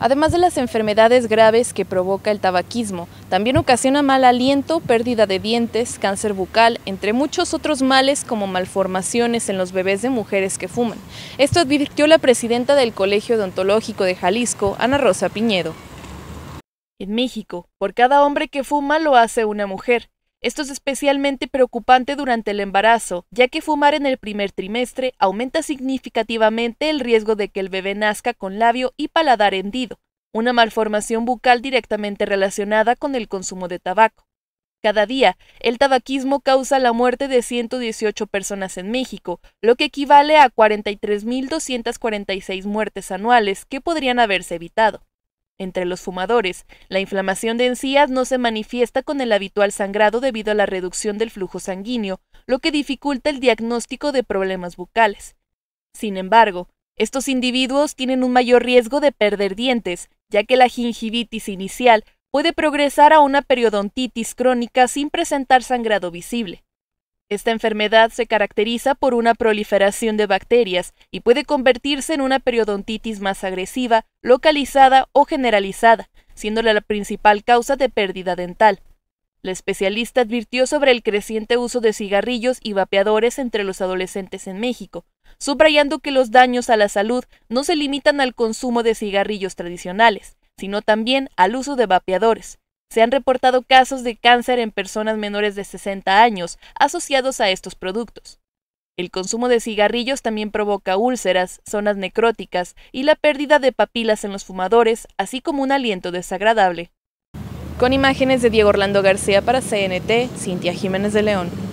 Además de las enfermedades graves que provoca el tabaquismo, también ocasiona mal aliento, pérdida de dientes, cáncer bucal, entre muchos otros males como malformaciones en los bebés de mujeres que fuman. Esto advirtió la presidenta del Colegio Odontológico de Jalisco, Ana Rosa Piñedo. En México, por cada hombre que fuma lo hace una mujer. Esto es especialmente preocupante durante el embarazo, ya que fumar en el primer trimestre aumenta significativamente el riesgo de que el bebé nazca con labio y paladar hendido, una malformación bucal directamente relacionada con el consumo de tabaco. Cada día, el tabaquismo causa la muerte de 118 personas en México, lo que equivale a 43.246 muertes anuales que podrían haberse evitado. Entre los fumadores, la inflamación de encías no se manifiesta con el habitual sangrado debido a la reducción del flujo sanguíneo, lo que dificulta el diagnóstico de problemas bucales. Sin embargo, estos individuos tienen un mayor riesgo de perder dientes, ya que la gingivitis inicial puede progresar a una periodontitis crónica sin presentar sangrado visible. Esta enfermedad se caracteriza por una proliferación de bacterias y puede convertirse en una periodontitis más agresiva, localizada o generalizada, siendo la principal causa de pérdida dental. La especialista advirtió sobre el creciente uso de cigarrillos y vapeadores entre los adolescentes en México, subrayando que los daños a la salud no se limitan al consumo de cigarrillos tradicionales, sino también al uso de vapeadores, se han reportado casos de cáncer en personas menores de 60 años asociados a estos productos. El consumo de cigarrillos también provoca úlceras, zonas necróticas y la pérdida de papilas en los fumadores, así como un aliento desagradable. Con imágenes de Diego Orlando García para CNT, Cintia Jiménez de León.